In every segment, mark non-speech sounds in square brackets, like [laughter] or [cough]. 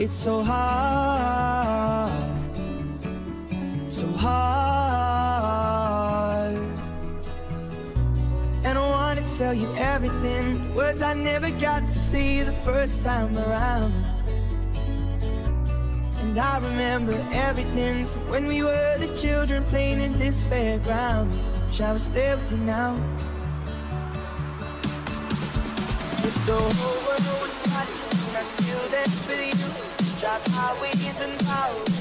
It's so hard, so hard. And I wanna tell you everything, words I never got to see the first time around. And I remember everything from when we were the children playing in this fairground. Wish I was there with you now. If the whole world was watching, I'd still dance with you highways and byways.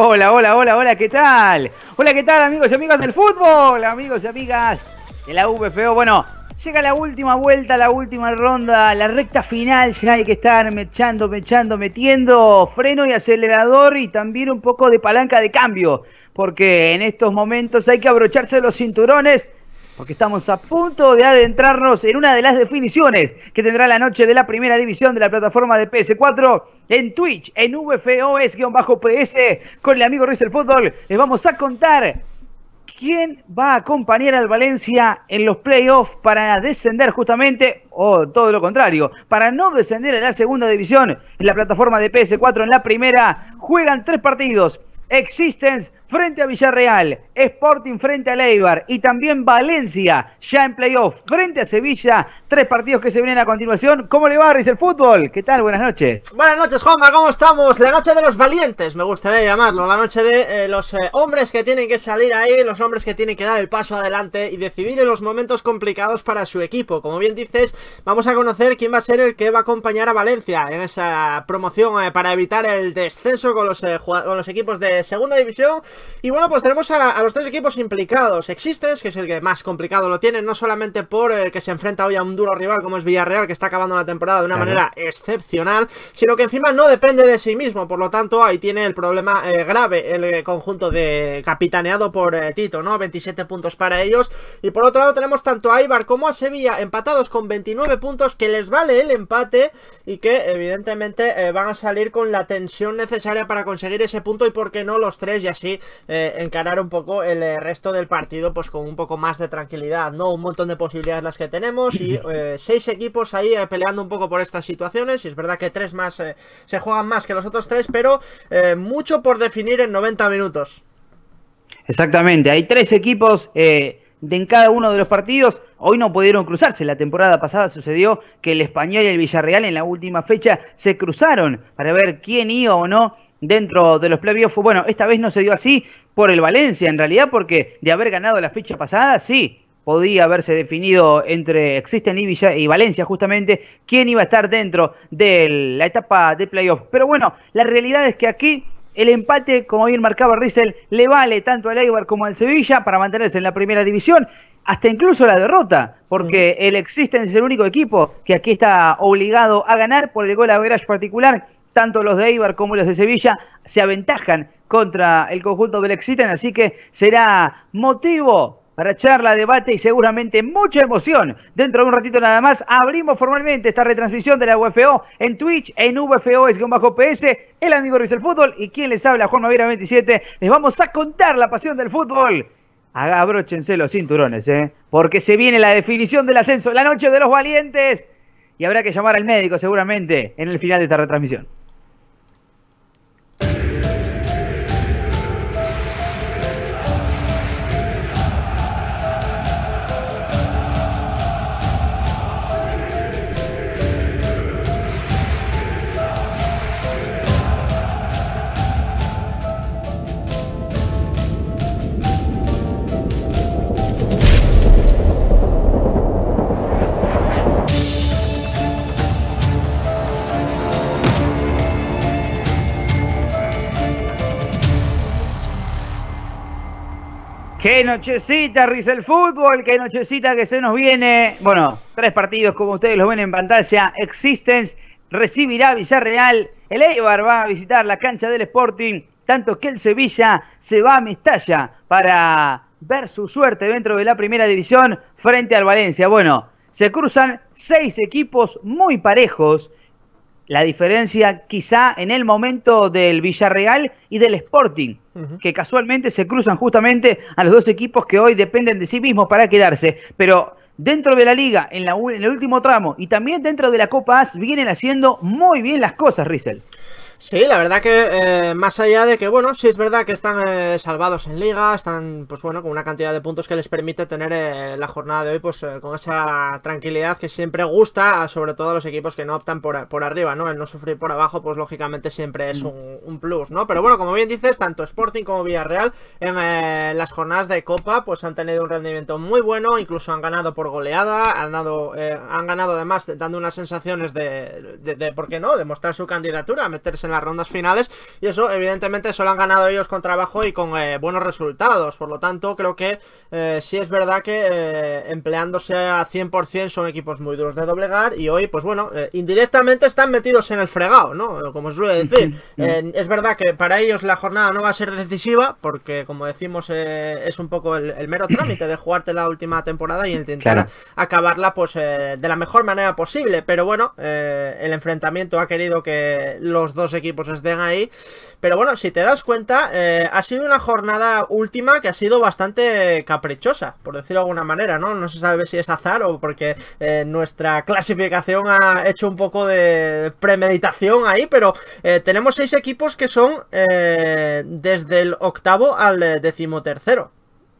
Hola, hola, hola, hola, ¿qué tal? Hola, ¿qué tal amigos y amigas del fútbol? Amigos y amigas de la VFO. Bueno, llega la última vuelta, la última ronda, la recta final. Ya hay que estar mechando, mechando, metiendo freno y acelerador y también un poco de palanca de cambio. Porque en estos momentos hay que abrocharse los cinturones porque estamos a punto de adentrarnos en una de las definiciones que tendrá la noche de la primera división de la plataforma de PS4 en Twitch, en VFOS-PS, con el amigo Ruiz del Fútbol. Les vamos a contar quién va a acompañar al Valencia en los playoffs para descender justamente, o todo lo contrario, para no descender a la segunda división en la plataforma de PS4 en la primera. Juegan tres partidos. Existence frente a Villarreal, Sporting frente a Leibar y también Valencia ya en playoff frente a Sevilla. Tres partidos que se vienen a continuación. ¿Cómo le va, Riz, el fútbol? ¿Qué tal? Buenas noches. Buenas noches, Juanma, ¿cómo estamos? La noche de los valientes, me gustaría llamarlo. La noche de eh, los eh, hombres que tienen que salir ahí, los hombres que tienen que dar el paso adelante y decidir en los momentos complicados para su equipo. Como bien dices, vamos a conocer quién va a ser el que va a acompañar a Valencia en esa promoción eh, para evitar el descenso con los equipos de segunda división y bueno, pues tenemos a, los tres equipos implicados. Existes, que es el que más complicado lo tiene, no solamente por el que se enfrenta hoy a un duro rival como es Villarreal, que está acabando la temporada de una manera excepcional, sino que encima no depende de sí mismo. Por lo tanto, ahí tiene el problema eh, grave el eh, conjunto de capitaneado por eh, Tito, ¿no? 27 puntos para ellos. Y por otro lado tenemos tanto a Ibar como a Sevilla empatados con 29 puntos, que les vale el empate y que evidentemente van a salir con la tensión necesaria para conseguir ese punto y por qué no los tres y así eh, encarar un poco el eh, resto del partido pues con un poco más de tranquilidad, ¿no? Un montón de posibilidades las que tenemos y [laughs] eh, seis equipos ahí peleando un poco por estas situaciones y es verdad que tres más se juegan más que los otros tres, pero mucho por definir en 90 minutos. Exactamente, hay tres equipos en cada uno de los partidos. Hoy no pudieron cruzarse. La temporada pasada sucedió que el Español y el Villarreal en la última fecha se cruzaron para ver quién iba o no dentro de los playoffs. Bueno, esta vez no se dio así por el Valencia, en realidad, porque de haber ganado la fecha pasada, sí, podía haberse definido entre Existen y, y Valencia justamente quién iba a estar dentro de la etapa de playoffs. Pero bueno, la realidad es que aquí el empate, como bien marcaba Riesel, le vale tanto al Eibar como al Sevilla para mantenerse en la primera división, hasta incluso la derrota, porque el Existen es el único equipo que aquí está obligado a ganar por el gol a veras particular tanto los de Eibar como los de Sevilla se aventajan contra el conjunto del Exiten, así que será motivo para charla, debate y seguramente mucha emoción. Dentro de un ratito nada más abrimos formalmente esta retransmisión de la UFO en Twitch, en UFO es bajo PS, el amigo Ruiz del Fútbol y quien les habla, Juan Mavira 27, les vamos a contar la pasión del fútbol. Abróchense los cinturones, ¿eh? porque se viene la definición del ascenso, la noche de los valientes y habrá que llamar al médico seguramente en el final de esta retransmisión. Qué nochecita, Rizel el fútbol, qué nochecita que se nos viene. Bueno, tres partidos como ustedes lo ven en pantalla. Existence recibirá Villarreal, el Eibar va a visitar la cancha del Sporting, tanto que el Sevilla se va a Mestalla para ver su suerte dentro de la primera división frente al Valencia. Bueno, se cruzan seis equipos muy parejos la diferencia quizá en el momento del Villarreal y del Sporting, que casualmente se cruzan justamente a los dos equipos que hoy dependen de sí mismos para quedarse. Pero dentro de la liga, en, la, en el último tramo y también dentro de la Copa AS, vienen haciendo muy bien las cosas, Rizel. Sí, la verdad que eh, más allá de que, bueno, sí es verdad que están eh, salvados en liga, están, pues bueno, con una cantidad de puntos que les permite tener eh, la jornada de hoy, pues con esa tranquilidad que siempre gusta, sobre todo a los equipos que no optan por, por arriba, ¿no? El no sufrir por abajo, pues lógicamente siempre es un, plus, ¿no? Pero bueno, como bien dices, tanto Sporting como Villarreal en las jornadas de Copa, pues han tenido un rendimiento muy bueno, incluso han ganado por goleada, han, dado, han ganado además dando unas sensaciones de, de, ¿por qué no?, de mostrar su candidatura a meterse las rondas finales. Y eso, evidentemente, solo han ganado ellos con trabajo y con eh, buenos resultados. Por lo tanto, creo que eh, sí es verdad que eh, empleándose a 100% son equipos muy duros de doblegar. Y hoy, pues bueno, indirectamente están metidos en el fregado, ¿no? Como suele decir. es verdad que para ellos la jornada no va a ser decisiva, porque como decimos, es un poco el, mero trámite de jugarte la última temporada y intentar acabarla pues de la mejor manera posible. Pero bueno, el enfrentamiento ha querido que los dos equipos estén ahí. Pero bueno, si te das cuenta, eh, ha sido una jornada última que ha sido bastante caprichosa, por decirlo de alguna manera, ¿no? No se sabe si es azar o porque eh, nuestra clasificación ha hecho un poco de premeditación ahí, pero eh, tenemos seis equipos que son desde el octavo al decimotercero.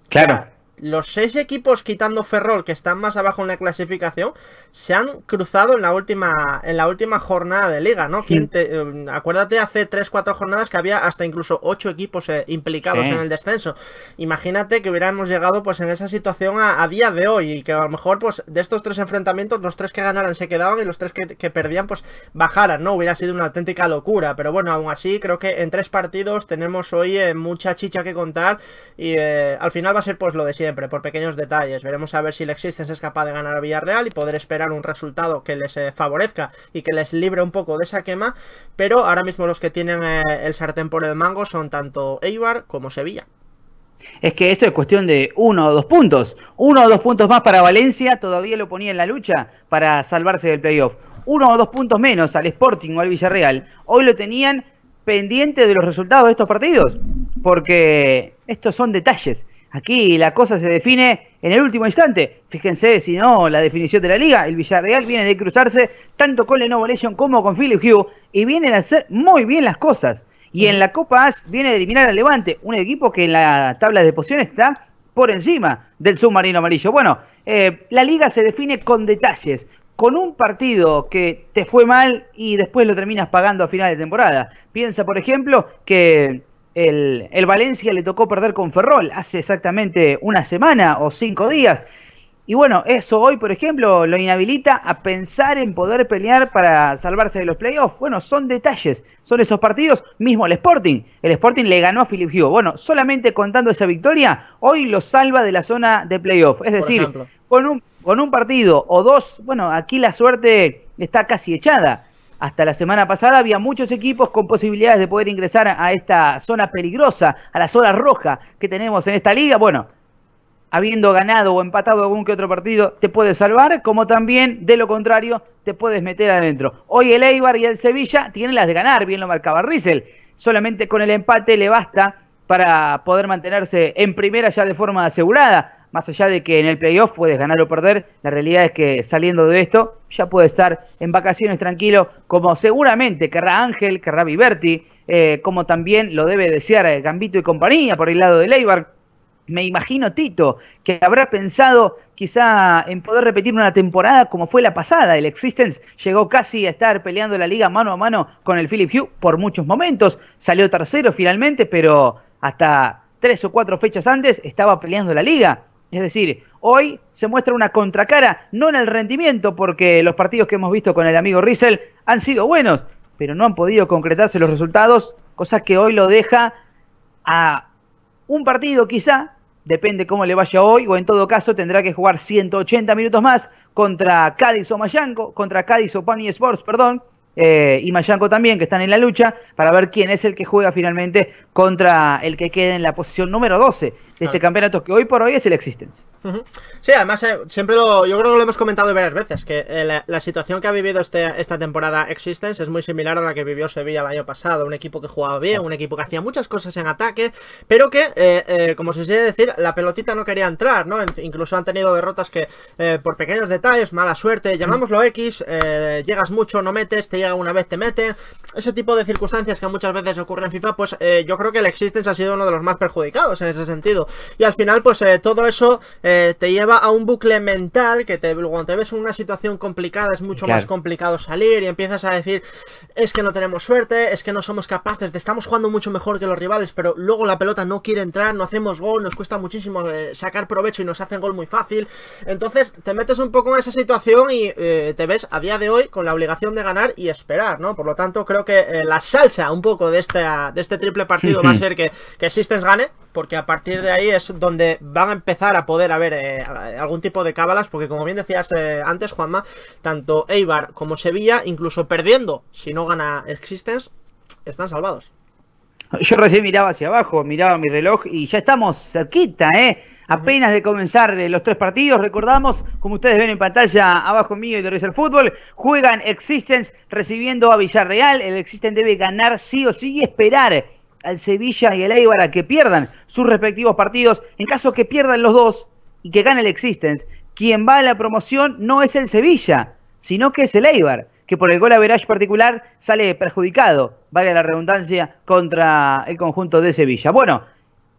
Claro los seis equipos quitando Ferrol que están más abajo en la clasificación se han cruzado en la última en la última jornada de liga, ¿no? Eh, acuérdate hace 3-4 jornadas que había hasta incluso ocho equipos eh, implicados en el descenso. Imagínate que hubiéramos llegado pues en esa situación a, día de hoy y que a lo mejor pues de estos tres enfrentamientos los tres que ganaran se quedaban y los tres que, perdían pues bajaran, ¿no? Hubiera sido una auténtica locura, pero bueno, aún así creo que en tres partidos tenemos hoy eh, mucha chicha que contar y al final va a ser pues lo de por pequeños detalles. Veremos a ver si el Existence es capaz de ganar a Villarreal y poder esperar un resultado que les eh, favorezca y que les libre un poco de esa quema, pero ahora mismo los que tienen eh, el sartén por el mango son tanto Eibar como Sevilla. Es que esto es cuestión de uno o dos puntos. Uno o dos puntos más para Valencia, todavía lo ponía en la lucha para salvarse del playoff. Uno o dos puntos menos al Sporting o al Villarreal. Hoy lo tenían pendiente de los resultados de estos partidos, porque estos son detalles Aquí la cosa se define en el último instante. Fíjense, si no, la definición de la liga. El Villarreal viene de cruzarse tanto con Lenovo Legion como con Philip Hugh y viene a hacer muy bien las cosas. Y en la Copa AS viene de eliminar al Levante, un equipo que en la tabla de posiciones está por encima del submarino amarillo. Bueno, eh, la liga se define con detalles, con un partido que te fue mal y después lo terminas pagando a final de temporada. Piensa, por ejemplo, que el, Valencia le tocó perder con Ferrol hace exactamente una semana o cinco días. Y bueno, eso hoy, por ejemplo, lo inhabilita a pensar en poder pelear para salvarse de los playoffs. Bueno, son detalles, son esos partidos. Mismo el Sporting. El Sporting le ganó a Philip Bueno, solamente contando esa victoria, hoy lo salva de la zona de playoffs. Es decir, con un, con un partido o dos, bueno, aquí la suerte está casi echada hasta la semana pasada había muchos equipos con posibilidades de poder ingresar a esta zona peligrosa, a la zona roja que tenemos en esta liga. Bueno, habiendo ganado o empatado algún que otro partido, te puedes salvar, como también, de lo contrario, te puedes meter adentro. Hoy el Eibar y el Sevilla tienen las de ganar, bien lo marcaba Riesel. Solamente con el empate le basta para poder mantenerse en primera ya de forma asegurada más allá de que en el playoff puedes ganar o perder, la realidad es que saliendo de esto ya puede estar en vacaciones tranquilo, como seguramente querrá Ángel, querrá Viverti, eh, como también lo debe desear eh, Gambito y compañía por el lado de Leibar. Me imagino Tito que habrá pensado quizá en poder repetir una temporada como fue la pasada. El Existence llegó casi a estar peleando la liga mano a mano con el Philip Hugh por muchos momentos. Salió tercero finalmente, pero hasta tres o cuatro fechas antes estaba peleando la liga. Es decir, hoy se muestra una contracara, no en el rendimiento, porque los partidos que hemos visto con el amigo Riesel han sido buenos, pero no han podido concretarse los resultados, cosa que hoy lo deja a un partido quizá, depende cómo le vaya hoy, o en todo caso tendrá que jugar 180 minutos más contra Cádiz o Pony contra Cádiz o Pani Sports, perdón, eh, y Mayanco también, que están en la lucha, para ver quién es el que juega finalmente contra el que quede en la posición número 12 de este campeonato, que hoy por hoy es el Existence. Sí, además, eh, siempre lo, yo creo que lo hemos comentado varias veces, que eh, la, situación que ha vivido este, esta temporada Existence es muy similar a la que vivió Sevilla el año pasado, un equipo que jugaba bien, un equipo que hacía muchas cosas en ataque, pero que, como se suele decir, la pelotita no quería entrar, ¿no? Incluso han tenido derrotas que, por pequeños detalles, mala suerte, llamámoslo X, llegas mucho, no metes, te alguna vez te mete. Ese tipo de circunstancias que muchas veces ocurren en FIFA, pues eh, yo creo que el Existence ha sido uno de los más perjudicados en ese sentido. Y al final, pues eh, todo eso eh, te lleva a un bucle mental que te, cuando te ves en una situación complicada es mucho más complicado salir y empiezas a decir, es que no tenemos suerte, es que no somos capaces, estamos jugando mucho mejor que los rivales, pero luego la pelota no quiere entrar, no hacemos gol, nos cuesta muchísimo sacar provecho y nos hacen gol muy fácil. Entonces te metes un poco en esa situación y te ves a día de hoy con la obligación de ganar y esperar, ¿no? Por lo tanto, creo que eh, la salsa un poco de, esta, de este triple partido va a ser que, que gane, porque a partir de ahí es donde van a empezar a poder haber eh, algún tipo de cábalas, porque como bien decías eh, antes, Juanma, tanto Eibar como Sevilla, incluso perdiendo, si no gana Existence, están salvados. Yo recién miraba hacia abajo, miraba mi reloj y ya estamos cerquita, ¿eh? Apenas de comenzar eh, los tres partidos, recordamos, como ustedes ven en pantalla abajo mío y de el Fútbol, juegan Existence recibiendo a Villarreal. El Existence debe ganar sí o sí y esperar al Sevilla y el Eibar a que pierdan sus respectivos partidos. En caso que pierdan los dos y que gane el Existence, quien va a la promoción no es el Sevilla, sino que es el Eibar, que por el gol a Verage particular sale perjudicado, vale la redundancia, contra el conjunto de Sevilla. Bueno,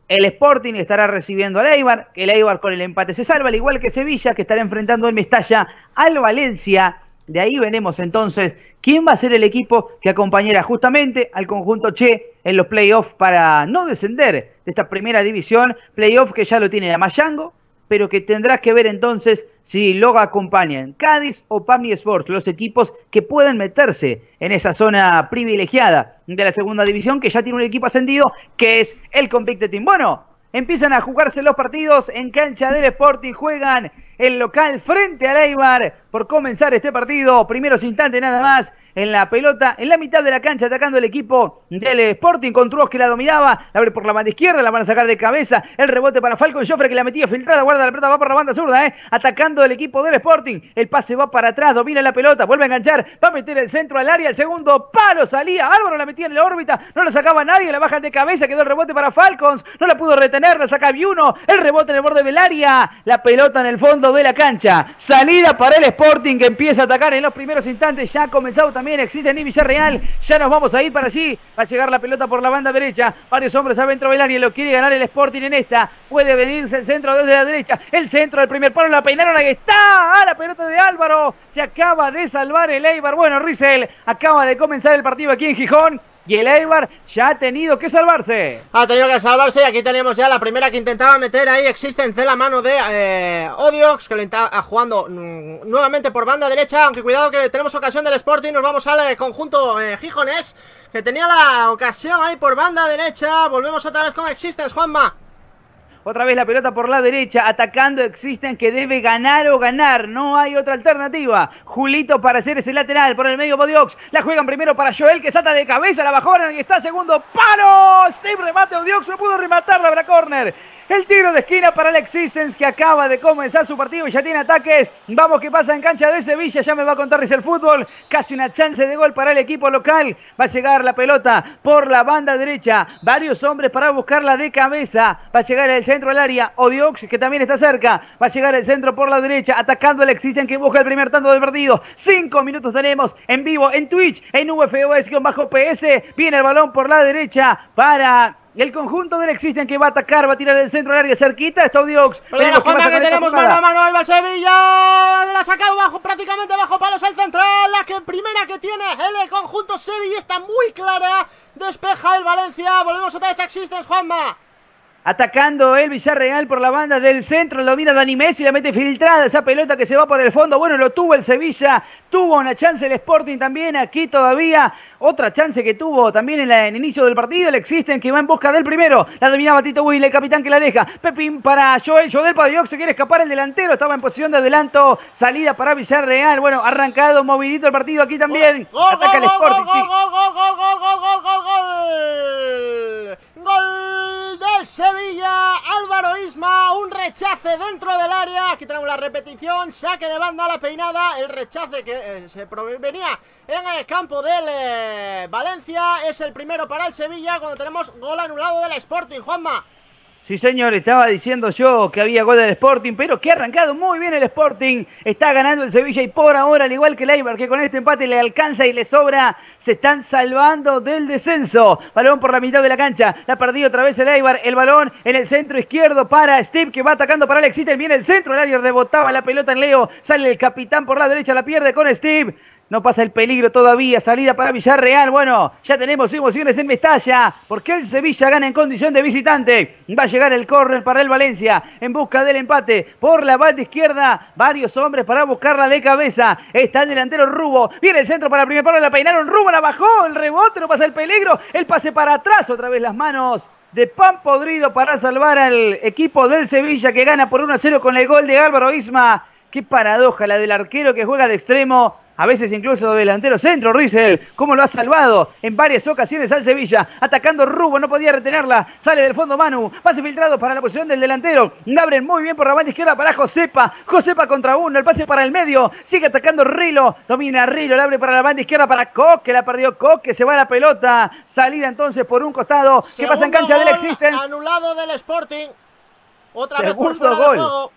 el Sporting estará recibiendo al Eibar, que el Eibar con el empate se salva, al igual que Sevilla, que estará enfrentando en Mestalla al Valencia. De ahí veremos entonces quién va a ser el equipo que acompañará justamente al conjunto Che en los playoffs para no descender de esta primera división. Playoff que ya lo tiene Mayango, pero que tendrás que ver entonces si lo acompañan Cádiz o Pamni Sports, los equipos que pueden meterse en esa zona privilegiada de la segunda división, que ya tiene un equipo ascendido, que es el Convicted Team. Bueno, empiezan a jugarse los partidos en cancha del Sporting, juegan el local frente a Leibar por comenzar este partido. Primeros instantes nada más en la pelota, en la mitad de la cancha, atacando el equipo del Sporting con Truos que la dominaba. La abre por la banda izquierda, la van a sacar de cabeza. El rebote para Falcon Joffre que la metía filtrada, guarda la pelota, va por la banda zurda, ¿eh? atacando el equipo del Sporting. El pase va para atrás, domina la pelota, vuelve a enganchar, va a meter el centro al área, el segundo palo salía. Álvaro la metía en la órbita, no la sacaba nadie, la bajan de cabeza, quedó el rebote para Falcons, no la pudo retener, la saca Viuno, el rebote en el borde del área, la pelota en el fondo de la cancha. Salida para el Sporting que empieza a atacar en los primeros instantes. Ya ha comenzado también. Existe en Villarreal. Ya nos vamos a ir para allí. Va a llegar la pelota por la banda derecha. Varios hombres adentro del área. Lo quiere ganar el Sporting en esta. Puede venirse el centro desde la derecha. El centro del primer palo. La peinaron. que está. A la pelota de Álvaro. Se acaba de salvar el Eibar. Bueno, Rizel acaba de comenzar el partido aquí en Gijón y el Eibar ya ha tenido que salvarse. Ha tenido que salvarse y aquí tenemos ya la primera que intentaba meter ahí Existence la mano de eh, Odiox que lo está ah, jugando mm, nuevamente por banda derecha, aunque cuidado que tenemos ocasión del Sporting, nos vamos al eh, conjunto eh, Gijones. que tenía la ocasión ahí por banda derecha, volvemos otra vez con Existence, Juanma. Otra vez la pelota por la derecha, atacando Existen que debe ganar o ganar. No hay otra alternativa. Julito para hacer ese lateral por el medio Bodiox. La juegan primero para Joel que salta de cabeza, la bajona y está segundo palo. Steve remate Odiox, no pudo rematarla, la corner. El tiro de esquina para el Existence que acaba de comenzar su partido y ya tiene ataques. Vamos que pasa en cancha de Sevilla. Ya me va a contar el fútbol. Casi una chance de gol para el equipo local. Va a llegar la pelota por la banda derecha. Varios hombres para buscarla de cabeza. Va a llegar el centro al área. Odiox que también está cerca. Va a llegar el centro por la derecha. Atacando al Existence que busca el primer tanto del partido. Cinco minutos tenemos en vivo en Twitch, en bajo ps Viene el balón por la derecha para y el conjunto del Existen que va a atacar, va a tirar el centro al área cerquita. Está Odiox. Pero Juanma que tenemos mano a mano. Ahí va el Sevilla. La ha sacado bajo, prácticamente bajo palos al central. La que primera que tiene el conjunto Sevilla está muy clara. Despeja el Valencia. Volvemos otra vez a Existen Juanma. Atacando el Villarreal por la banda del centro. Lo mira Dani Messi, la mete filtrada. Esa pelota que se va por el fondo. Bueno, lo tuvo el Sevilla. Tuvo una chance el Sporting también. Aquí todavía otra chance que tuvo también en, el inicio del partido. el existen que va en busca del primero. La domina Matito Will, el capitán que la deja. Pepín para Joel. Joel Padioc se quiere escapar el delantero. Estaba en posición de adelanto. Salida para Villarreal. Bueno, arrancado, movidito el partido aquí también. Ataca el Sporting. gol, gol, gol, gol, gol, gol. Gol del Sevilla, Álvaro Isma, un rechace dentro del área, aquí tenemos la repetición, saque de banda a la peinada, el rechace que eh, se provenía en el campo del eh, Valencia, es el primero para el Sevilla cuando tenemos gol anulado del Sporting, Juanma. Sí, señor, estaba diciendo yo que había gol del Sporting, pero que ha arrancado muy bien el Sporting. Está ganando el Sevilla y por ahora, al igual que el Eibar, que con este empate le alcanza y le sobra, se están salvando del descenso. Balón por la mitad de la cancha, la ha perdido otra vez el Eibar. El balón en el centro izquierdo para Steve, que va atacando para Alexis. Viene el centro, el área rebotaba la pelota en Leo. Sale el capitán por la derecha, la pierde con Steve. No pasa el peligro todavía. Salida para Villarreal. Bueno, ya tenemos emociones en Mestalla. Porque el Sevilla gana en condición de visitante. Va a llegar el córner para el Valencia. En busca del empate. Por la banda izquierda. Varios hombres para buscarla de cabeza. Está el delantero Rubo. Viene el centro para el primer palo. La peinaron. Rubo la bajó. El rebote. No pasa el peligro. El pase para atrás. Otra vez las manos de pan podrido para salvar al equipo del Sevilla que gana por 1 a 0 con el gol de Álvaro Isma Qué paradoja la del arquero que juega de extremo a veces incluso de delantero centro, Riesel, cómo lo ha salvado en varias ocasiones al Sevilla, atacando Rubo, no podía retenerla, sale del fondo Manu, pase filtrado para la posición del delantero, la abren muy bien por la banda izquierda para Josepa, Josepa contra uno, el pase para el medio, sigue atacando Rilo, domina Rilo, Le abre para la banda izquierda para Coque, la perdió Coque, se va la pelota, salida entonces por un costado, que pasa en cancha del Existence. Anulado del Sporting, otra vez por gol.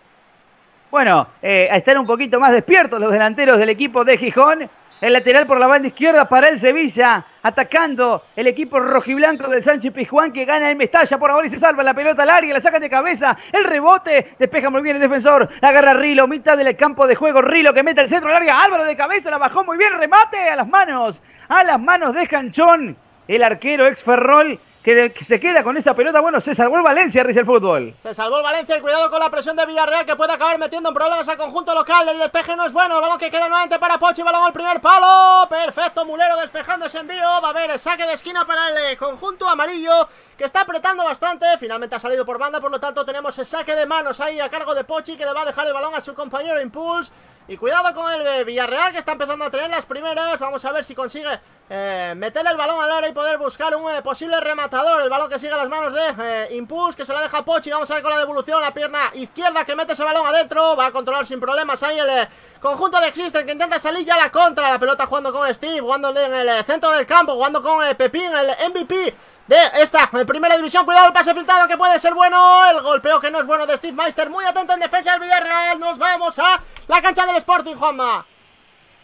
Bueno, a eh, estar un poquito más despiertos los delanteros del equipo de Gijón. El lateral por la banda izquierda para el Sevilla, atacando el equipo rojiblanco del Sánchez Pizjuán que gana el Mestalla por ahora y se salva la pelota larga, la sacan de cabeza, el rebote, despeja muy bien el defensor, agarra Rilo, mitad del campo de juego, Rilo que mete el centro larga, Álvaro de cabeza, la bajó muy bien, remate a las manos, a las manos de Janchón, el arquero ex Ferrol que, se queda con esa pelota. Bueno, se salvó el Valencia, dice el fútbol. Se salvó el Valencia y cuidado con la presión de Villarreal que puede acabar metiendo en problemas al conjunto local. El despeje no es bueno. El balón que queda nuevamente para Pochi. Balón al primer palo. Perfecto, Mulero despejando ese envío. Va a haber saque de esquina para el eh, conjunto amarillo está apretando bastante. Finalmente ha salido por banda, por lo tanto tenemos el saque de manos ahí a cargo de Pochi, que le va a dejar el balón a su compañero Impulse. Y cuidado con el Villarreal, que está empezando a tener las primeras. Vamos a ver si consigue eh, meter el balón al área y poder buscar un eh, posible rematador. El balón que sigue a las manos de eh, Impulse, que se la deja Pochi. Vamos a ver con la devolución, la pierna izquierda que mete ese balón adentro. Va a controlar sin problemas ahí el eh, conjunto de Existen, que intenta salir ya la contra. La pelota jugando con Steve, jugando en el centro del campo, jugando con Pepín, el MVP de esta primera división. Cuidado el pase filtrado que puede ser bueno. El golpeo que no es bueno de Steve Meister. Muy atento en defensa del Villarreal. Nos vamos a la cancha del Sporting, Juanma.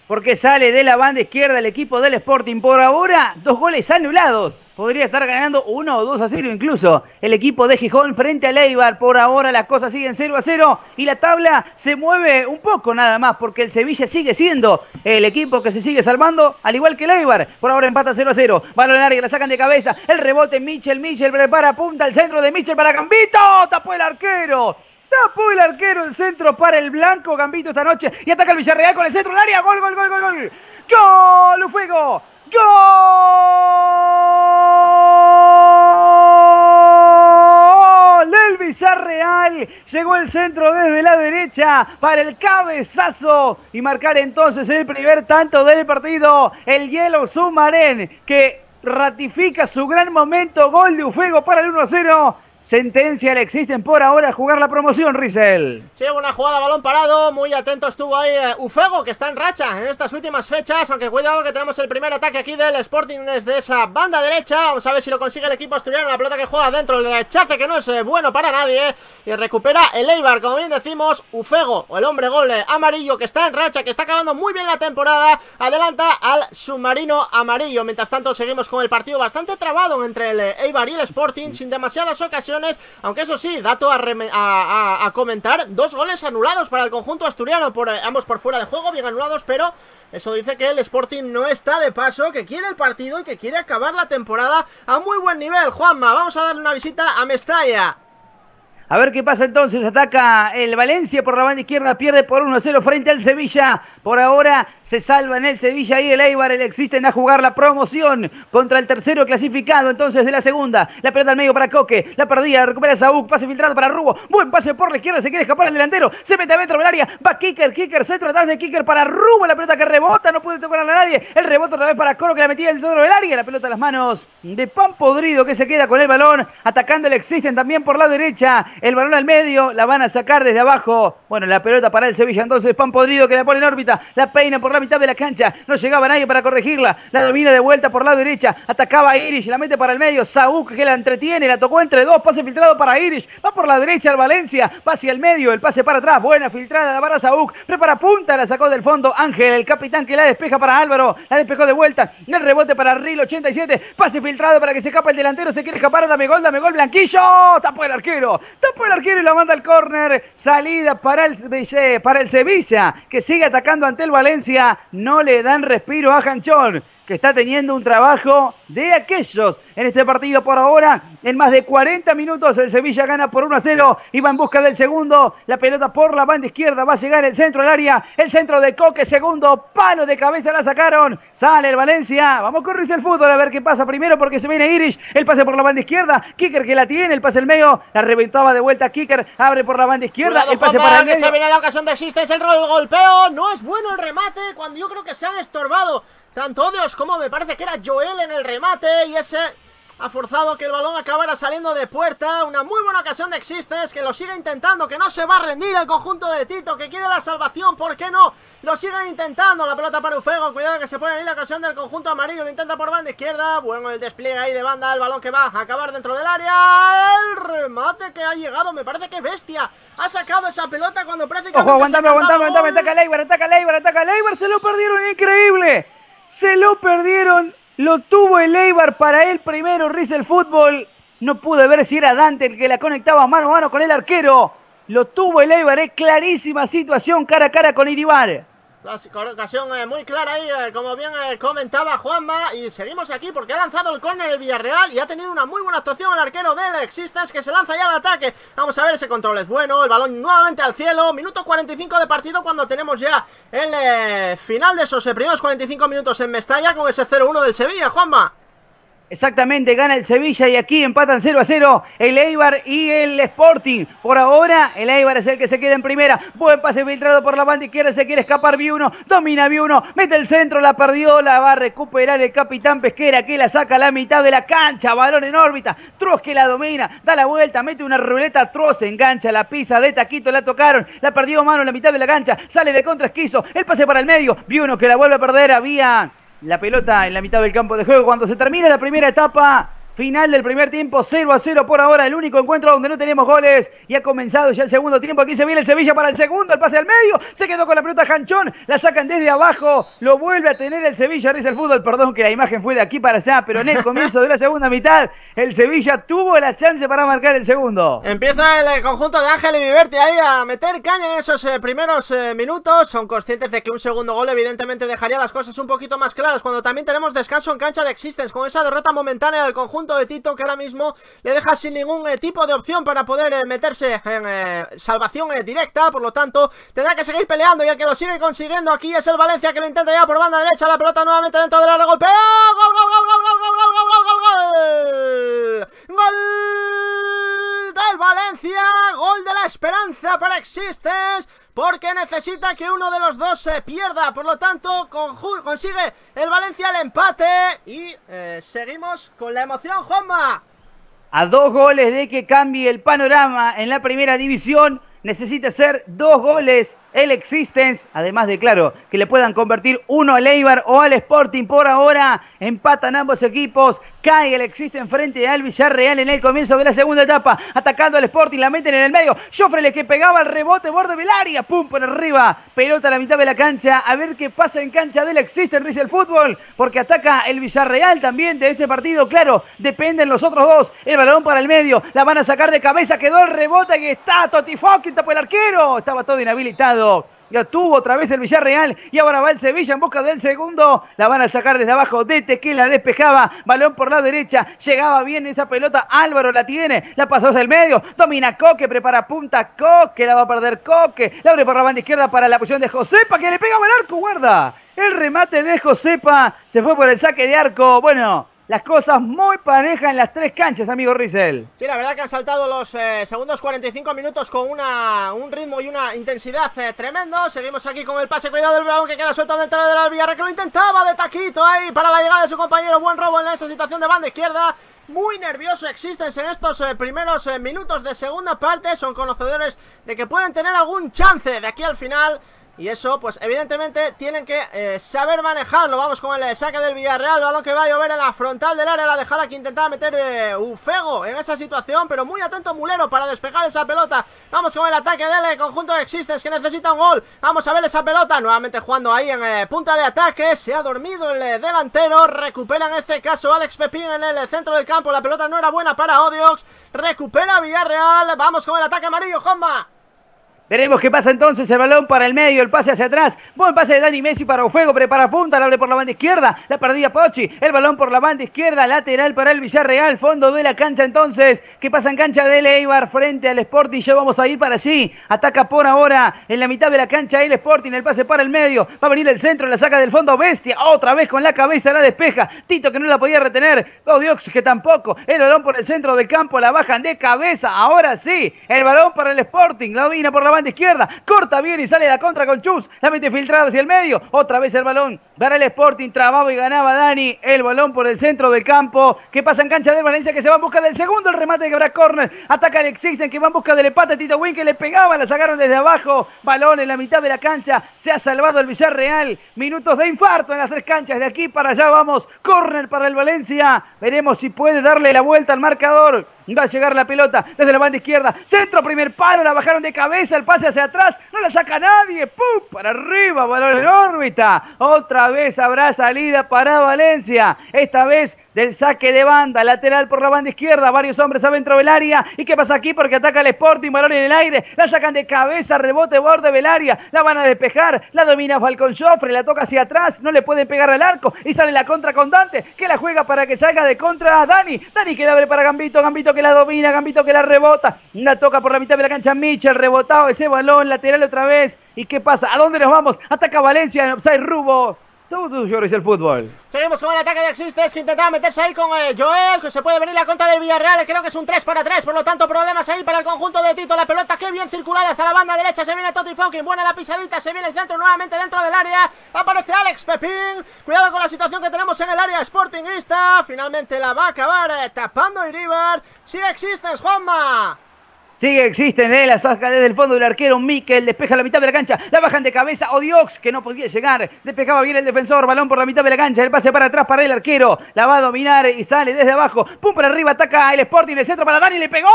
Porque sale de la banda izquierda el equipo del Sporting. Por ahora, dos goles anulados podría estar ganando uno o 2 a 0 incluso el equipo de Gijón frente a Leibar. Por ahora las cosas siguen 0 a 0 y la tabla se mueve un poco nada más porque el Sevilla sigue siendo el equipo que se sigue salvando, al igual que el Por ahora empata 0 a 0. Balón en área, la sacan de cabeza. El rebote Michel, Michel prepara, apunta al centro de Michel para Gambito. Tapó el arquero. Tapó el arquero el centro para el blanco Gambito esta noche y ataca el Villarreal con el centro del área. Gol, gol, gol, gol, gol. Gol, Fuego. ¡Gol! El Villarreal llegó el centro desde la derecha para el cabezazo y marcar entonces el primer tanto del partido. El hielo Sumarén que ratifica su gran momento. Gol de fuego para el 1 0 sentencia le existen por ahora a jugar la promoción, Rizel. Sí, una jugada balón parado, muy atento estuvo ahí eh, Ufego, que está en racha en estas últimas fechas, aunque cuidado que tenemos el primer ataque aquí del Sporting desde esa banda derecha, vamos a ver si lo consigue el equipo asturiano, la pelota que juega dentro, el rechace que no es eh, bueno para nadie, y recupera el Eibar, como bien decimos, Ufego, el hombre gol eh, amarillo que está en racha, que está acabando muy bien la temporada, adelanta al submarino amarillo, mientras tanto seguimos con el partido bastante trabado entre el Eibar y el Sporting, sin demasiadas ocasiones, aunque eso sí, dato a, comentar, dos goles anulados para el conjunto asturiano, eh, ambos por fuera de juego, bien anulados, pero eso dice que el Sporting no está de paso, que quiere el partido y que quiere acabar la temporada a muy buen nivel. Juanma, vamos a darle una visita a Mestalla. A ver qué pasa entonces. Ataca el Valencia por la banda izquierda. Pierde por 1-0 frente al Sevilla. Por ahora se salva en el Sevilla y el Eibar. El existen a jugar la promoción contra el tercero clasificado entonces de la segunda. La pelota al medio para Coque. La perdida. Recupera Saúl. Pase filtrado para Rubo. Buen pase por la izquierda. Se quiere escapar el delantero. Se mete a metro del área. Va Kicker. Kicker. Centro atrás de Kicker para Rubo. La pelota que rebota. No puede tocar a nadie. El rebote otra vez para Coro que la metía el centro del área. La pelota a las manos de Pan Podrido que se queda con el balón. Atacando el existen también por la derecha. El balón al medio, la van a sacar desde abajo. Bueno, la pelota para el Sevilla. Entonces, pan podrido que la pone en órbita. La peina por la mitad de la cancha. No llegaba nadie para corregirla. La domina de vuelta por la derecha. Atacaba a Irish. La mete para el medio. Saúk, que la entretiene. La tocó entre dos. Pase filtrado para Irish. Va por la derecha al Valencia. pase al medio. El pase para atrás. Buena filtrada. La para Saúk. Prepara punta. La sacó del fondo. Ángel, el capitán que la despeja para Álvaro. La despejó de vuelta. El rebote para Ril 87. Pase filtrado para que se escapa el delantero. Se quiere escapar. Dame gol. Dame gol. Blanquillo. Tapó el arquero. Después el arquero y la manda al córner. Salida para el, para el Sevilla, que sigue atacando ante el Valencia. No le dan respiro a Janchón que está teniendo un trabajo de aquellos en este partido por ahora. En más de 40 minutos el Sevilla gana por 1 a 0 Iba en busca del segundo. La pelota por la banda izquierda va a llegar el centro al área. El centro de Coque, segundo palo de cabeza la sacaron. Sale el Valencia. Vamos a correrse el fútbol a ver qué pasa primero porque se viene Irish. El pase por la banda izquierda. Kicker que la tiene, el pase al medio. La reventaba de vuelta Kicker. Abre por la banda izquierda. el pase para el medio. Se viene la ocasión de Asista, es el golpeo. No es bueno el remate cuando yo creo que se han estorbado tanto Dios como me parece que era Joel en el remate y ese ha forzado que el balón acabara saliendo de puerta. Una muy buena ocasión de Existes, que lo sigue intentando, que no se va a rendir el conjunto de Tito, que quiere la salvación, ¿por qué no? Lo siguen intentando, la pelota para Ufego, cuidado que se pone ahí la ocasión del conjunto amarillo, lo intenta por banda izquierda, bueno el despliegue ahí de banda, el balón que va a acabar dentro del área, el remate que ha llegado, me parece que bestia, ha sacado esa pelota cuando prácticamente... Ojo, aguantame, aguantame, ¡Ataca ataca ataca ataca se lo perdieron, increíble. Se lo perdieron. Lo tuvo el Eibar para el primero. Riz el fútbol. No pude ver si era Dante el que la conectaba mano a mano con el arquero. Lo tuvo el Eibar. Es clarísima situación cara a cara con Iribar. La ocasión eh, muy clara ahí, eh, como bien eh, comentaba Juanma Y seguimos aquí porque ha lanzado el córner el Villarreal Y ha tenido una muy buena actuación el arquero del Existence que se lanza ya al ataque Vamos a ver, ese control es bueno, el balón nuevamente al cielo Minuto 45 de partido cuando tenemos ya el final de esos primeros 45 minutos en Mestalla Con ese 0-1 del Sevilla, Juanma Exactamente, gana el Sevilla y aquí empatan 0 a 0 el Eibar y el Sporting. Por ahora, el Eibar es el que se queda en primera. Buen pase filtrado por la banda izquierda, se quiere escapar V1. domina V1, mete el centro, la perdió, la va a recuperar el capitán Pesquera que la saca a la mitad de la cancha, balón en órbita, Troz que la domina, da la vuelta, mete una ruleta, Troz engancha la pisa de taquito, la tocaron, la perdió mano en la mitad de la cancha, sale de contra esquizo, el pase para el medio, V1 que la vuelve a perder, había la pelota en la mitad del campo de juego. Cuando se termina la primera etapa, Final del primer tiempo, 0 a 0 por ahora, el único encuentro donde no tenemos goles y ha comenzado ya el segundo tiempo. Aquí se viene el Sevilla para el segundo, el pase al medio, se quedó con la pelota Hanchón la sacan desde abajo, lo vuelve a tener el Sevilla, es el fútbol, perdón que la imagen fue de aquí para allá, pero en el comienzo de la segunda mitad, el Sevilla tuvo la chance para marcar el segundo. Empieza el eh, conjunto de Ángel y Viverti ahí a meter caña en esos eh, primeros eh, minutos, son conscientes de que un segundo gol evidentemente dejaría las cosas un poquito más claras, cuando también tenemos descanso en cancha de Existence con esa derrota momentánea del conjunto de Tito que ahora mismo le deja sin ningún tipo de opción para poder meterse en salvación directa, por lo tanto tendrá que seguir peleando y el que lo sigue consiguiendo aquí es el Valencia que lo intenta ya por banda derecha, la pelota nuevamente dentro del área, golpea, gol, gol, gol, gol, gol, gol, gol, gol, el Valencia, gol de la esperanza para Existes, porque necesita que uno de los dos se pierda, por lo tanto consigue el Valencia el empate y eh, seguimos con la emoción, Juanma. A dos goles de que cambie el panorama en la primera división, necesita ser dos goles el Existence, además de claro, que le puedan convertir uno al Eibar o al Sporting por ahora, empatan ambos equipos, cae el Existence frente al Villarreal en el comienzo de la segunda etapa, atacando al Sporting, la meten en el medio, le que pegaba el rebote, borde del pum por arriba, pelota a la mitad de la cancha, a ver qué pasa en cancha del Existence, dice el fútbol, porque ataca el Villarreal también de este partido, claro, dependen los otros dos, el balón para el medio, la van a sacar de cabeza, quedó el rebote, que está Totifo, quinta por el arquero, estaba todo inhabilitado ya tuvo otra vez el Villarreal y ahora va el Sevilla en busca del segundo. La van a sacar desde abajo de la despejaba. Balón por la derecha. Llegaba bien esa pelota. Álvaro la tiene. La pasó hacia el medio. Domina Coque, prepara punta. Coque la va a perder Coque. La abre por la banda izquierda para la posición de Josepa que le pega el arco. Guarda. El remate de Josepa se fue por el saque de arco. Bueno, las cosas muy parejas en las tres canchas, amigo Rizel. Sí, la verdad que han saltado los eh, segundos 45 minutos con una, un ritmo y una intensidad eh, tremendo. Seguimos aquí con el pase cuidado del balón que queda suelto dentro de la Villarreal que lo intentaba de taquito ahí para la llegada de su compañero. Buen robo en esa situación de banda izquierda. Muy nervioso existen en estos eh, primeros minutos de segunda parte. Son conocedores de que pueden tener algún chance de aquí al final. Y eso, pues evidentemente tienen que eh, saber manejarlo Vamos con el eh, saque del Villarreal Balón que va a llover en la frontal del área La dejada que intentaba meter eh, Ufego en esa situación Pero muy atento Mulero para despejar esa pelota Vamos con el ataque del conjunto existe es Que necesita un gol Vamos a ver esa pelota Nuevamente jugando ahí en punta de ataque Se ha dormido el delantero Recupera en este caso Alex Pepín en el centro del campo La pelota no era buena para Odiox Recupera Villarreal Vamos con el ataque amarillo, Joma Veremos qué pasa entonces. El balón para el medio, el pase hacia atrás. Buen pase de Dani Messi para fuego prepara punta, la abre por la banda izquierda. La perdía Pochi. El balón por la banda izquierda, lateral para el Villarreal. Fondo de la cancha entonces. Qué pasa en cancha de Leibar frente al Sporting. Ya vamos a ir para sí. Ataca por ahora en la mitad de la cancha el Sporting. El pase para el medio. Va a venir el centro, la saca del fondo Bestia. Otra vez con la cabeza la despeja. Tito que no la podía retener. Odiox oh, que tampoco. El balón por el centro del campo, la bajan de cabeza. Ahora sí. El balón para el Sporting. La vina por la banda de izquierda. Corta bien y sale la contra con Chus. La mete filtrada hacia el medio. Otra vez el balón verá el Sporting. Trababa y ganaba Dani. El balón por el centro del campo. Que pasa en cancha del Valencia que se va en busca del segundo. El remate de habrá Corner. Ataca el Existen que va en busca del empate. Tito Win que le pegaba. La sacaron desde abajo. Balón en la mitad de la cancha. Se ha salvado el Villarreal. Minutos de infarto en las tres canchas. De aquí para allá vamos. Corner para el Valencia. Veremos si puede darle la vuelta al marcador. Va a llegar la pelota desde la banda izquierda. Centro, primer paro la bajaron de cabeza, el pase hacia atrás, no la saca nadie. ¡Pum! Para arriba, valor en órbita. Otra vez habrá salida para Valencia. Esta vez del saque de banda, lateral por la banda izquierda. Varios hombres adentro del área. ¿Y qué pasa aquí? Porque ataca el Sporting, balón en el aire. La sacan de cabeza, rebote, borde del La van a despejar, la domina Falcon Joffre, la toca hacia atrás, no le pueden pegar al arco. Y sale la contra con Dante, que la juega para que salga de contra a Dani. Dani que la abre para Gambito, Gambito que la domina, Gambito que la rebota, la toca por la mitad de la cancha Mitchell, rebotado ese balón, lateral otra vez. ¿Y qué pasa? ¿A dónde nos vamos? Ataca Valencia en Rubo. Todos el fútbol. Seguimos con el ataque de Existes que intentaba meterse ahí con eh, Joel, que se puede venir la contra del Villarreal. Creo que es un 3 para 3, por lo tanto, problemas ahí para el conjunto de Tito. La pelota que bien circulada hasta la banda derecha. Se viene Toti Fonkin, buena la pisadita. Se viene el centro nuevamente dentro del área. Aparece Alex Pepín. Cuidado con la situación que tenemos en el área Sportingista. Finalmente la va a acabar eh, tapando Iribar. Si sí Juanma. Sigue, existen, ¿eh? la saca desde el fondo del arquero. Mikel despeja la mitad de la cancha. La bajan de cabeza. Odiox, que no podía llegar. Despejaba bien el defensor. Balón por la mitad de la cancha. El pase para atrás para el arquero. La va a dominar y sale desde abajo. Pum para arriba. Ataca el Sporting. El centro para Dani. Le pegó.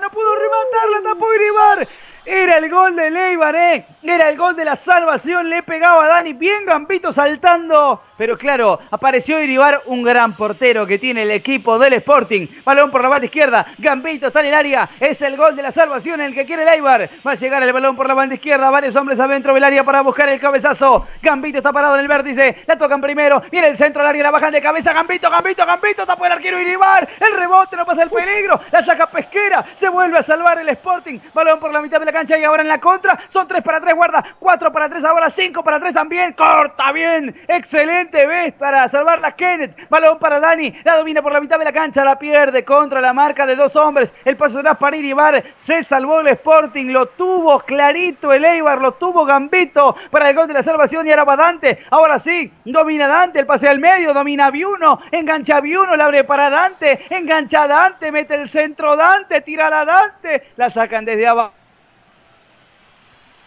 No pudo rematarla. La tapó Iribar. Era el gol de Leibar, ¿eh? Era el gol de la salvación. Le pegaba a Dani. Bien gambito saltando. Pero claro, apareció Iribar, un gran portero que tiene el equipo del Sporting. Balón por la banda izquierda. Gambito está en el área. Es el gol de la salvación el que quiere Leibar. Va a llegar el balón por la banda izquierda. Varios hombres adentro del área para buscar el cabezazo. Gambito está parado en el vértice. La tocan primero. Viene el centro al área. La bajan de cabeza. Gambito, Gambito, Gambito. Tapó el arquero Iribar. El rebote no pasa el peligro. La saca Pesquera. Se vuelve a salvar el Sporting. Balón por la mitad de la cancha y ahora en la contra. Son 3 para 3, guarda. 4 para 3, ahora 5 para 3 también. Corta bien. Excelente vez para salvarla Kenneth. Balón para Dani. La domina por la mitad de la cancha. La pierde contra la marca de dos hombres. El paso atrás para Iribar. Se salvó el Sporting. Lo tuvo clarito el Eibar. Lo tuvo Gambito para el gol de la salvación. Y ahora para Dante. Ahora sí. Domina Dante. El pase al medio. Domina Viuno. Engancha Viuno. La abre para Dante. Engancha Dante. Mete el centro Dante. Tira la Dante. La sacan desde abajo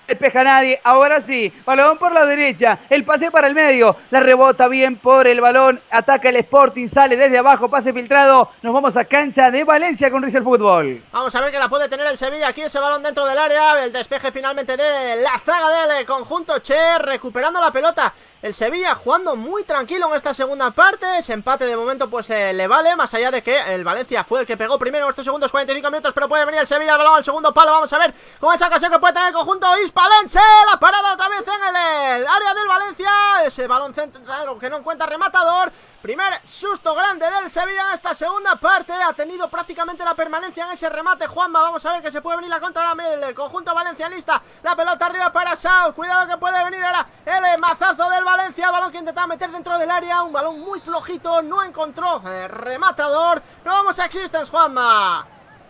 despeja nadie. Ahora sí, balón por la derecha, el pase para el medio, la rebota bien por el balón, ataca el Sporting, sale desde abajo, pase filtrado. Nos vamos a cancha de Valencia con Rizal Fútbol. Vamos a ver que la puede tener el Sevilla aquí, ese balón dentro del área, el despeje finalmente de la zaga del eh, conjunto Che, recuperando la pelota. El Sevilla jugando muy tranquilo en esta segunda parte, ese empate de momento pues eh, le vale, más allá de que el Valencia fue el que pegó primero estos segundos 45 minutos, pero puede venir el Sevilla al balón al segundo palo, vamos a ver con esa ocasión que puede tener el conjunto Palense, la parada otra vez en el eh, área del Valencia, ese balón central que no encuentra rematador, primer susto grande del Sevilla en esta segunda parte, ha tenido prácticamente la permanencia en ese remate, Juanma, vamos a ver que se puede venir la contra el conjunto valencianista, la pelota arriba para Sao, cuidado que puede venir ahora el eh, mazazo del Valencia, balón que intentaba meter dentro del área, un balón muy flojito, no encontró eh, rematador, no vamos a existence Juanma.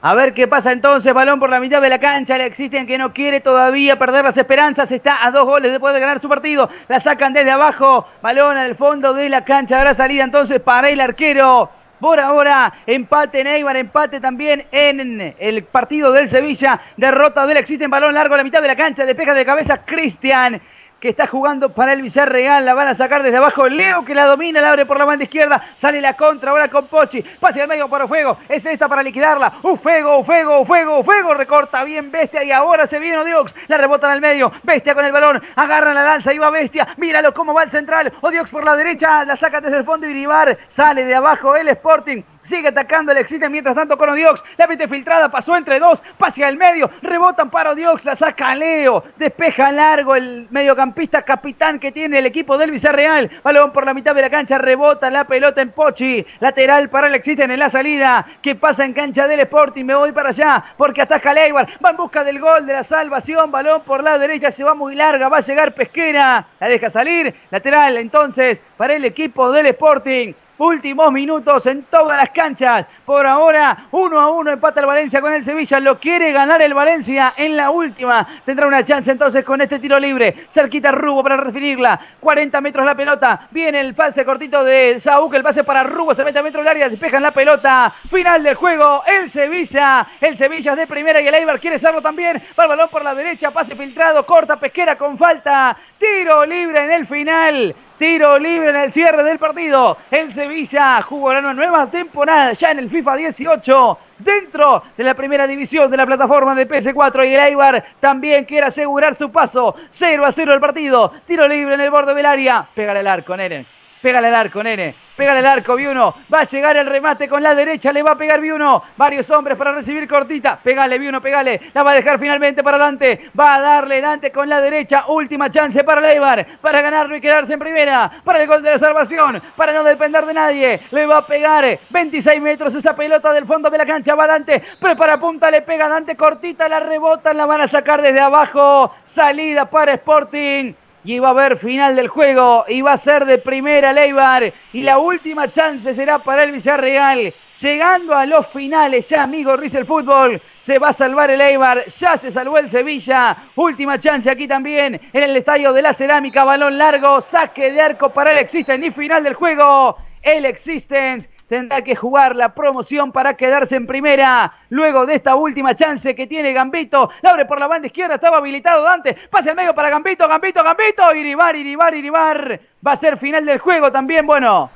A ver qué pasa entonces. Balón por la mitad de la cancha. Le existen que no quiere todavía perder las esperanzas. Está a dos goles después de ganar su partido. La sacan desde abajo. Balón al fondo de la cancha. Habrá salida entonces para el arquero. Por ahora, empate en empate también en el partido del Sevilla. Derrota del existen balón largo a la mitad de la cancha. Despeja de cabeza Cristian que está jugando para el Villarreal. La van a sacar desde abajo. Leo que la domina, la abre por la banda izquierda. Sale la contra ahora con Pochi. Pase al medio para Fuego. Es esta para liquidarla. Uh, Fuego, uh, Fuego, uh, Fuego, Fuego. Recorta bien Bestia y ahora se viene Odiox. La rebotan al medio. Bestia con el balón. Agarran la lanza y va Bestia. Míralo cómo va el central. Odiox por la derecha. La saca desde el fondo y Iribar. Sale de abajo el Sporting. Sigue atacando el Existen mientras tanto con Odiox. La mete filtrada, pasó entre dos, Pase al medio, rebotan para Odiox, la saca Leo. Despeja largo el mediocampista capitán que tiene el equipo del Villarreal. Balón por la mitad de la cancha, rebota la pelota en Pochi. Lateral para el existen en la salida. Que pasa en cancha del Sporting. Me voy para allá porque ataca Leibar. Va en busca del gol, de la salvación. Balón por la derecha, se va muy larga, va a llegar Pesquera. La deja salir. Lateral entonces para el equipo del Sporting. Últimos minutos en todas las canchas. Por ahora, uno a uno empata el Valencia con el Sevilla. Lo quiere ganar el Valencia en la última. Tendrá una chance entonces con este tiro libre. Cerquita Rubo para recibirla, 40 metros la pelota. Viene el pase cortito de Saúl. El pase para Rubo. Se mete a metro el área. Despejan la pelota. Final del juego. El Sevilla. El Sevilla es de primera y el Eibar quiere hacerlo también. Va el balón por la derecha. Pase filtrado. Corta Pesquera con falta. Tiro libre en el final. Tiro libre en el cierre del partido. El Sevilla jugará una nueva temporada ya en el FIFA 18 dentro de la primera división de la plataforma de PS4 y el Eibar también quiere asegurar su paso. 0 a 0 el partido. Tiro libre en el borde del área. Pégale el arco, Nere. Pégale al arco, nene. Pégale al arco, Viuno. Va a llegar el remate con la derecha. Le va a pegar Viuno. Varios hombres para recibir cortita. Pégale, Viuno, pégale. La va a dejar finalmente para Dante. Va a darle Dante con la derecha. Última chance para Leibar. Para ganarlo y quedarse en primera. Para el gol de la salvación. Para no depender de nadie. Le va a pegar. 26 metros esa pelota del fondo de la cancha. Va Dante. Prepara punta. Le pega Dante cortita. La rebota. La van a sacar desde abajo. Salida para Sporting y va a haber final del juego y va a ser de primera Leibar y la última chance será para el Villarreal. Llegando a los finales, ya amigo Ruiz el fútbol, se va a salvar el Eibar, ya se salvó el Sevilla, última chance aquí también en el estadio de la Cerámica, balón largo, saque de arco para el Existen. ni final del juego el Existence tendrá que jugar la promoción para quedarse en primera. Luego de esta última chance que tiene Gambito, abre por la banda izquierda, estaba habilitado Dante, pase al medio para Gambito, Gambito, Gambito, Iribar, Iribar, Iribar. Va a ser final del juego también, bueno,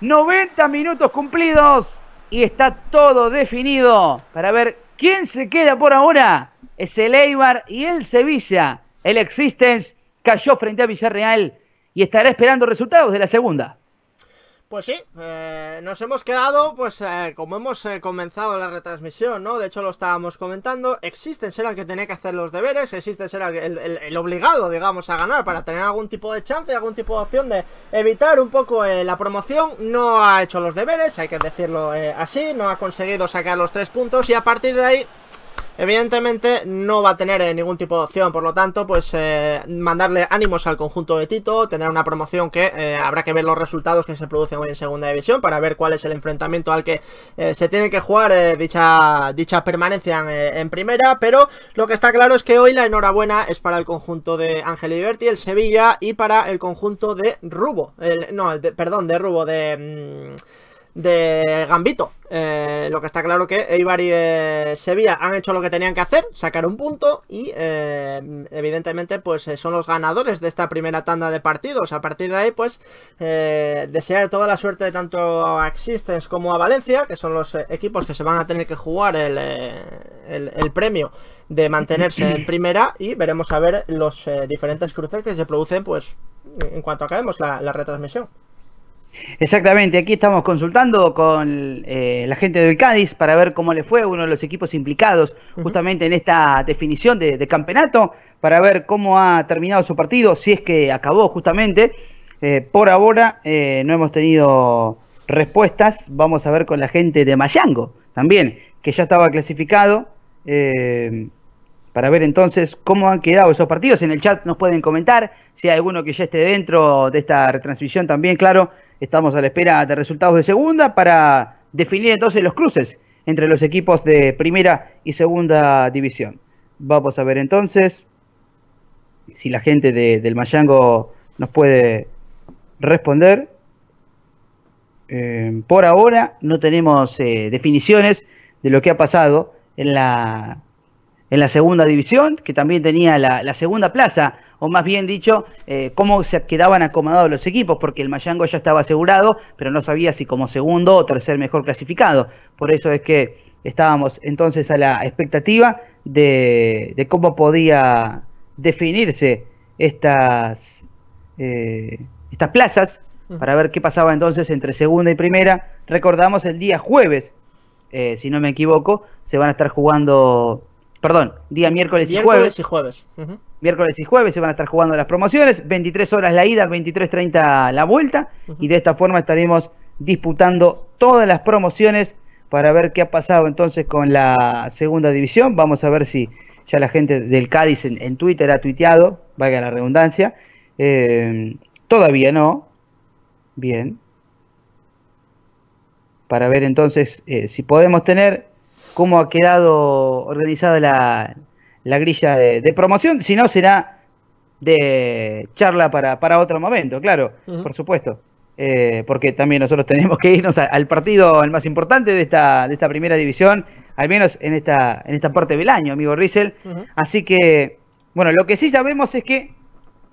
90 minutos cumplidos y está todo definido para ver quién se queda por ahora. Es el Eibar y el Sevilla. El Existence cayó frente a Villarreal y estará esperando resultados de la segunda. Pues sí, eh, nos hemos quedado, pues eh, como hemos eh, comenzado la retransmisión, ¿no? De hecho lo estábamos comentando, Existe ser el que tiene que hacer los deberes, existe será el, el, obligado, digamos, a ganar para tener algún tipo de chance, algún tipo de opción de evitar un poco la promoción, no ha hecho los deberes, hay que decirlo así, no ha conseguido sacar los tres puntos y a partir de ahí Evidentemente no va a tener eh, ningún tipo de opción, por lo tanto, pues eh, mandarle ánimos al conjunto de Tito, tener una promoción que eh, habrá que ver los resultados que se producen hoy en Segunda División para ver cuál es el enfrentamiento al que se tiene que jugar dicha, dicha permanencia en, Primera, pero lo que está claro es que hoy la enhorabuena es para el conjunto de Ángel Liberti, el Sevilla, y para el conjunto de Rubo, no, perdón, de Rubo, de... Mm, de Gambito. Eh, lo que está claro que Eibar y eh, Sevilla han hecho lo que tenían que hacer, sacar un punto y eh, evidentemente pues son los ganadores de esta primera tanda de partidos. A partir de ahí pues desear toda la suerte de tanto a Existence como a Valencia, que son los equipos que se van a tener que jugar el, premio de mantenerse en [clears throat] primera y veremos a ver los diferentes cruces que se producen pues en cuanto acabemos la retransmisión. Exactamente, aquí estamos consultando con eh, la gente del Cádiz para ver cómo le fue uno de los equipos implicados justamente en esta definición de, campeonato, para ver cómo ha terminado su partido, si es que acabó justamente. Eh, por ahora eh, no hemos tenido respuestas, vamos a ver con la gente de Mayango también, que ya estaba clasificado, para ver entonces cómo han quedado esos partidos. En el chat nos pueden comentar si hay alguno que ya esté dentro de esta retransmisión también, claro Estamos a la espera de resultados de segunda para definir entonces los cruces entre los equipos de primera y segunda división. Vamos a ver entonces si la gente del Mayango nos puede responder. Eh, por ahora no tenemos eh, definiciones de lo que ha pasado en la, en la segunda división, que también tenía la, la segunda plaza o más bien dicho, eh, cómo se quedaban acomodados los equipos, porque el Mayango ya estaba asegurado, pero no sabía si como segundo o tercer mejor clasificado. Por eso es que estábamos entonces a la expectativa de, cómo podía definirse estas, eh, estas plazas para ver qué pasaba entonces entre segunda y primera. Recordamos el día jueves, eh, si no me equivoco, se van a estar jugando perdón, día miércoles, y jueves. Y jueves. Miércoles y jueves se van a estar jugando las promociones, 23 horas la ida, 23.30 la vuelta, y de esta forma estaremos disputando todas las promociones para ver qué ha pasado entonces con la segunda división. Vamos a ver si ya la gente del Cádiz en, Twitter ha tuiteado, Vaya la redundancia. Eh, todavía no. Bien. Para ver entonces eh, si podemos tener cómo ha quedado organizada la, la grilla de, promoción, si no será de charla para, para otro momento, claro, por supuesto. Eh, porque también nosotros tenemos que irnos al partido el más importante de esta, de esta primera división, al menos en esta, en esta parte del año, amigo Riesel. Así que, bueno, lo que sí sabemos es que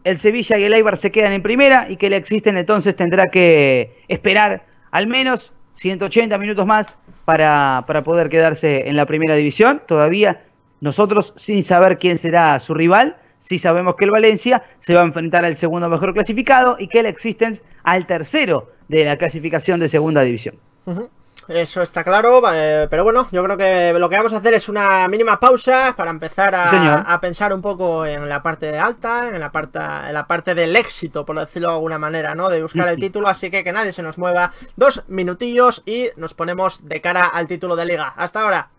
el Sevilla y el Eibar se quedan en primera y que el existen entonces tendrá que esperar al menos 180 minutos más para, para poder quedarse en la primera división. Todavía nosotros sin saber quién será su rival, sí sabemos que el Valencia se va a enfrentar al segundo mejor clasificado y que el Existence al tercero de la clasificación de segunda división. Eso está claro, eh, pero bueno, yo creo que lo que vamos a hacer es una mínima pausa para empezar a, pensar un poco en la parte de alta, en la parte, en la parte del éxito, por decirlo de alguna manera, ¿no? De buscar el título, así que que nadie se nos mueva. Dos minutillos y nos ponemos de cara al título de liga. Hasta ahora.